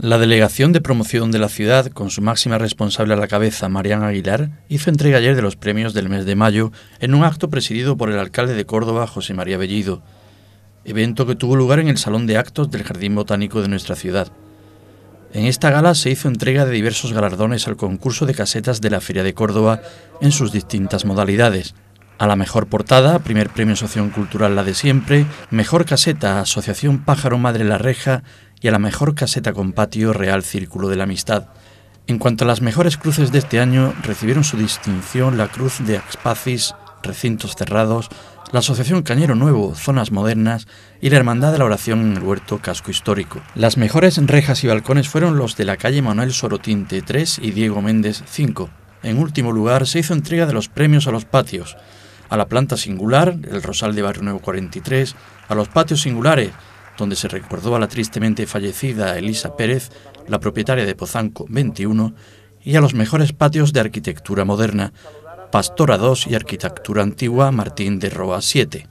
La Delegación de Promoción de la Ciudad, con su máxima responsable a la cabeza, Mariana Aguilar, hizo entrega ayer de los premios del mes de mayo en un acto presidido por el alcalde de Córdoba, José María Bellido, evento que tuvo lugar en el Salón de Actos del Jardín Botánico de nuestra ciudad. En esta gala se hizo entrega de diversos galardones al concurso de casetas de la Feria de Córdoba en sus distintas modalidades – a la mejor portada, primer premio Asociación Cultural La de Siempre, mejor caseta, Asociación Pájaro Madre La Reja y a la mejor caseta con patio, Real Círculo de la Amistad. En cuanto a las mejores cruces de este año, recibieron su distinción la Cruz de Axpacis, Recintos Cerrados, la Asociación Cañero Nuevo, Zonas Modernas y la Hermandad de la Oración en el Huerto Casco Histórico. Las mejores rejas y balcones fueron los de la calle Manuel Sorotinte 3 y Diego Méndez 5. En último lugar, se hizo entrega de los premios a los patios a la planta singular, el Rosal de Barrio Nuevo 43, a los patios singulares, donde se recordó a la tristemente fallecida Elisa Pérez, la propietaria de Pozanco 21, y a los mejores patios de arquitectura moderna, Pastora 2 y arquitectura antigua Martín de Roa 7.